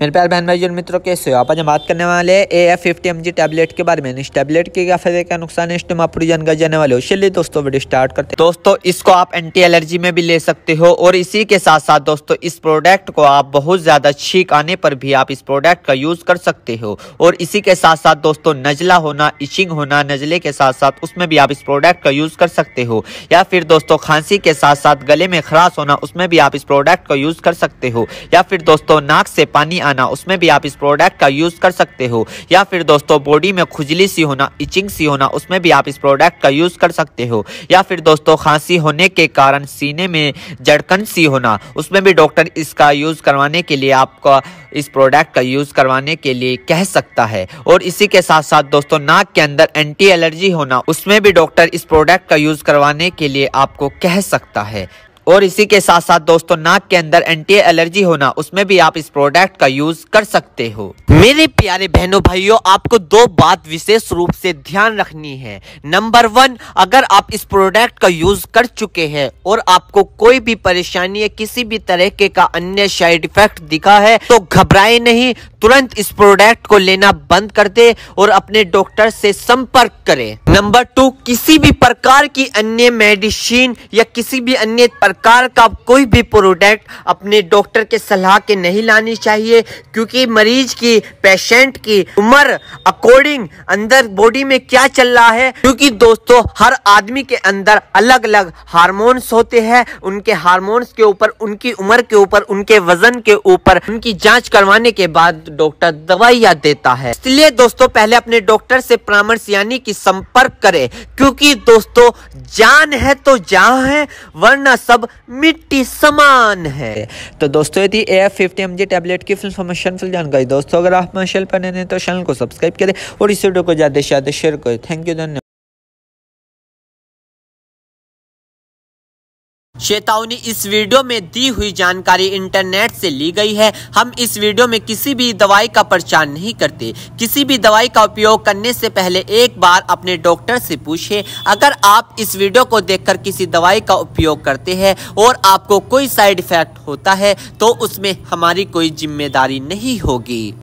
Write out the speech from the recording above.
मेरे प्यार बहन भाई और मित्रों कैसे हो आप आज हम बात करने वाले A F fifty M G tablet के बारे में इस टैबलेट के क्या फायदे क्या नुकसान है इसमें पूरी जानकारी जाने वाले हो चलिए दोस्तों वीडियो स्टार्ट करते हैं दोस्तों इसको आप एंटी एलर्जी में भी ले सकते हो और इसी के साथ साथ दोस्तों इस प्रोडक्ट को आप बहुत ज़्यादा छीक आने पर भी आप इस प्रोडक्ट का यूज़ कर सकते हो और इसी के साथ साथ दोस्तों नजला होना इचिंग होना नजले के साथ साथ उसमें भी आप इस प्रोडक्ट का यूज़ कर सकते हो या फिर दोस्तों खांसी के साथ साथ गले में खराश होना उसमें भी आप इस प्रोडक्ट का यूज़ कर सकते हो या फिर दोस्तों नाक से पानी आना उसमें भी आप इस प्रोडक्ट का यूज़ कर सकते हो या फिर दोस्तों बॉडी में खुजली सी होना इचिंग सी होना उसमें भी आप इस प्रोडक्ट का यूज़ कर सकते हो या फिर दोस्तों खांसी होने के कारण सीने में जड़कन सी होना उसमें भी डॉक्टर इसका यूज़ करवाने के लिए आपका इस प्रोडक्ट का यूज़ करवाने के लिए कह सकता है और इसी के साथ साथ दोस्तों नाक के अंदर एंटी एलर्जी होना उसमें भी डॉक्टर इस प्रोडक्ट का यूज़ करवाने के लिए आपको कह सकता है और इसी के साथ साथ दोस्तों नाक के अंदर एंटी एलर्जी होना उसमें भी आप इस प्रोडक्ट का यूज कर सकते हो मेरे प्यारे बहनों भाइयों आपको दो बात विशेष रूप से ध्यान रखनी है नंबर वन अगर आप इस प्रोडक्ट का यूज कर चुके हैं और आपको कोई भी परेशानी या किसी भी तरीके का अन्य साइड इफेक्ट दिखा है तो घबराए नहीं तुरंत इस प्रोडक्ट को लेना बंद कर दे और अपने डॉक्टर से संपर्क करें नंबर टू किसी भी प्रकार की अन्य मेडिसिन या किसी भी अन्य सरकार का कोई भी प्रोडक्ट अपने डॉक्टर के सलाह के नहीं लानी चाहिए क्योंकि मरीज की पेशेंट की उम्र अकॉर्डिंग अंदर बॉडी में क्या चल रहा है क्योंकि दोस्तों हर आदमी के अंदर अलग अलग हार्मोन्स होते हैं उनके हार्मोन्स के ऊपर उनकी उम्र के ऊपर उनके वजन के ऊपर उनकी जाँच करवाने के बाद डॉक्टर दवाइयाँ देता है इसलिए दोस्तों पहले अपने डॉक्टर से परामर्श यानी कि संपर्क करें क्योंकि दोस्तों जान है तो जहाँ है वरना सब मिट्टी समान है तो दोस्तों यदि A F fifty M G tablet की फिल्म फॉर्मेशन फुल जानकारी दोस्तों अगर आप हमारे चैनल पर नहीं तो चैनल को सब्सक्राइब करें और इस वीडियो को ज़्यादा से ज़्यादा शेयर करें थैंक यू धन्यवाद चेतावनी इस वीडियो में दी हुई जानकारी इंटरनेट से ली गई है हम इस वीडियो में किसी भी दवाई का प्रचार नहीं करते किसी भी दवाई का उपयोग करने से पहले एक बार अपने डॉक्टर से पूछें अगर आप इस वीडियो को देखकर किसी दवाई का उपयोग करते हैं और आपको कोई साइड इफेक्ट होता है तो उसमें हमारी कोई जिम्मेदारी नहीं होगी